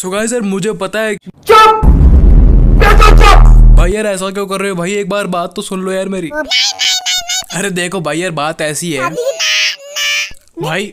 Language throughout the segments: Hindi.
सो गाइस यार मुझे पता है चुप भाई यार ऐसा क्यों कर रहे हो भाई एक बार बात तो सुन लो यार मेरी अरे देखो भाई यार बात ऐसी है भाई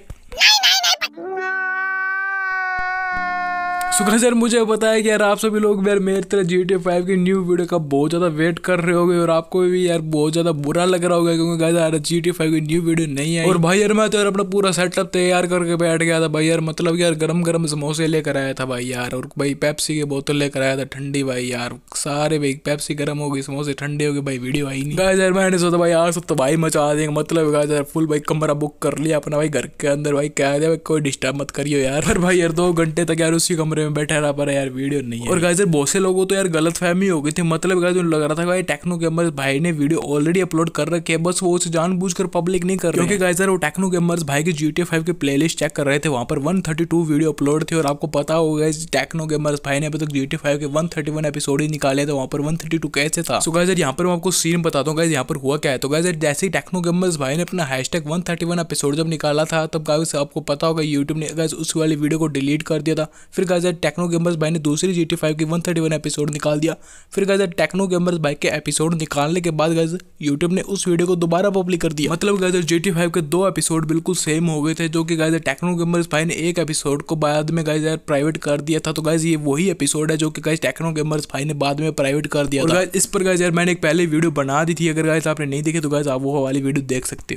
शुक्र सर मुझे बताया कि यार आप सभी लोग यार मेरे तरह जी टी फाइव की न्यू वीडियो का बहुत ज़्यादा वेट कर रहे होगे और आपको भी यार बहुत ज़्यादा बुरा लग रहा होगा क्योंकि गाइस यार जी टी फाइव की न्यू वीडियो नहीं आई और भाई यार मैं तो यार अपना पूरा सेटअप तैयार करके बैठ गया था भाई यार मतलब यार गर्म गर्म समोसे लेकर आया था भाई यार और भाई पैप्सी की बोतल लेकर आया था ठंडी भाई यार सारे भाई पैप्सी गर्म हो गई समोसे ठंडे हो गए भाई वीडियो आई नहीं गाइस यार मैंने सोचा भाई यार सब तो भाई मचा देंगे मतलब गाइस यार फुल भाई कमरा बुक कर लिया अपना भाई घर के अंदर भाई कह दिया कोई डिस्टर्ब मत करियो यार भाई यार दो घंटे तक यार उसी कमरे में बैठा रहा पर यार वीडियो नहीं है और गाइज बहुत से लोगों तो यार गलत फहमी हो गई थी मतलब गाइज लग रहा था भाई टेक्नो गेमर्स भाई ने वीडियो ऑलरेडी अपलोड कर रखे है बस वो उसे जानबूझ कर पब्लिक नहीं कर रहे क्योंकि गाइज वो टेक्नो गेमर्स भाई की जी टी फाइव की प्ले लिस्ट चेक कर रहे थे वहाँ पर one thirty two video upload थे और आपको पता होगा गाइज टेक्नो गेमर्स भाई ने अभी तक जी टी फाइव के वन थर्टी वन एपिसोड ही निकाले थे वहाँ पर वन थर्टी टू कैसे था सो गाइज यहाँ पर मैं आपको सीन बता दूँ गाइज यहाँ पर हुआ क्या है तो गाइज जैसे ही टेक्नो गेमर्स भाई ने अपना hashtag one thirty one episode जब निकाला था तब गाइज आपको पता होगा यूट्यूब ने गाइज उस वाली वीडियो को डिलीट कर दिया था फिर गाइज टेक्नो गेमर्स भाई ने दूसरी जी टी फाइव की वन थर्टी वन एपिसोड निकाल दिया फिर गए थे टेक्नो गेमर्स भाई के एपिसोड निकालने के बाद गए यूट्यूब ने उस वीडियो को दोबारा पब्लिक कर दिया मतलब गए जी टी फाइव के दो एपिसोड बिल्कुल सेम हो गए थे जो कि गए थे टेक्नो गेमर्स भाई ने एक एपिसोड को बाद में गए यार प्राइवेट कर दिया था तो गाइज ये वही एपिसोड है जो कि गाइज टेक्नो गेमर्स भाई ने बाद में प्राइवेट कर दिया और इस पर गाइज यार मैंने एक पहले वीडियो बना दी थी अगर गाइज आपने नहीं देखी तो गाइज आप वो वाली वीडियो देख सकते हो